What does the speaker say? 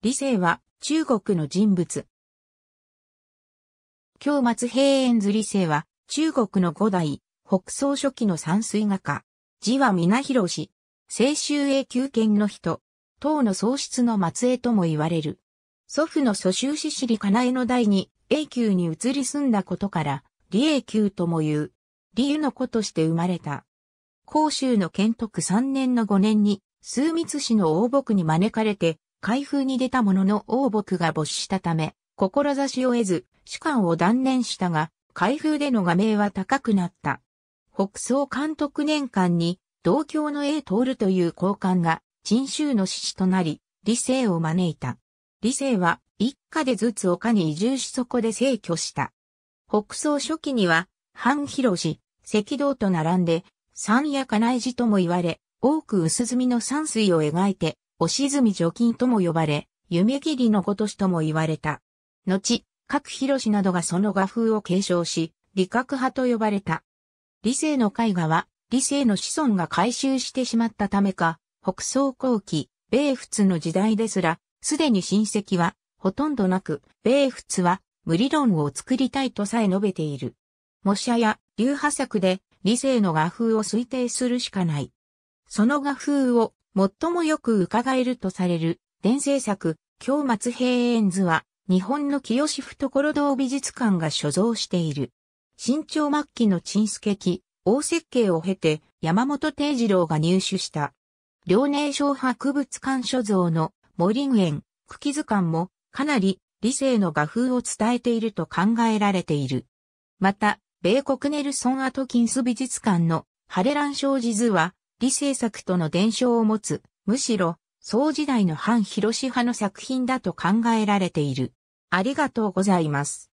李性は中国の人物。京松平円図李性は中国の五代北宋初期の山水画家。字は皆広し、青州永久権の人、唐の喪失の末裔とも言われる。祖父の蘇州市尻かなえの代に永久に移り住んだことから、李永久とも言う。李由の子として生まれた。広州の建徳3年の5年に、枢密史の王牧に招かれて、開封に出たものの王木が没したため、志を得ず、主官を断念したが、開封での画名は高くなった。北総監督年間に、同郷の A 通るという高官が、陳州の志士となり、理性を招いた。理性は、一家でずつ丘に移住しそこで逝去した。北総初期には、半広寺、赤道と並んで、山や金井寺とも言われ、多く薄墨の山水を描いて、押泉除菌とも呼ばれ、夢りの如としとも言われた。後、各広氏などがその画風を継承し、理覚派と呼ばれた。理性の絵画は、理性の子孫が回収してしまったためか、北宋後期、米仏の時代ですら、すでに親戚は、ほとんどなく、米仏は、無理論を作りたいとさえ述べている。模写や流派作で理性の画風を推定するしかない。その画風を最もよく伺えるとされる、伝政作、京松平円図は、日本の清志懐堂美術館が所蔵している。新朝末期の陳介記、大設計を経て、山本定次郎が入手した。遼寧省博物館所蔵の森園、茎図鑑も、かなり理性の画風を伝えていると考えられている。また、米国ネルソン・アトキンス美術館のハレラン・ショージ図は、李政作との伝承を持つ、むしろ、宋時代の反広志派の作品だと考えられている。ありがとうございます。